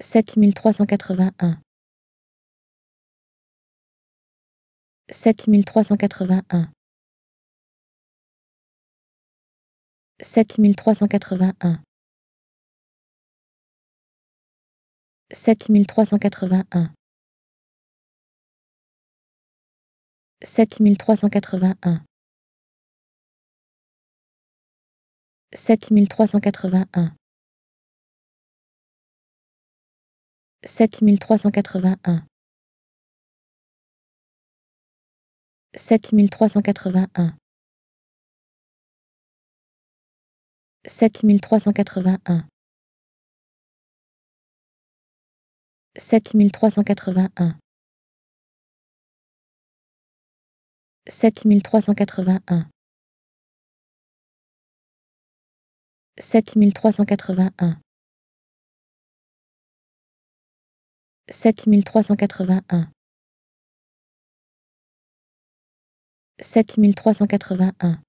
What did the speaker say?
7381 7381 7381 7381 7381 7381 7381 7381 7381 7381 7381 7381 Sept mille trois cent quatre-vingt-un. Sept mille trois cent quatre-vingt-un.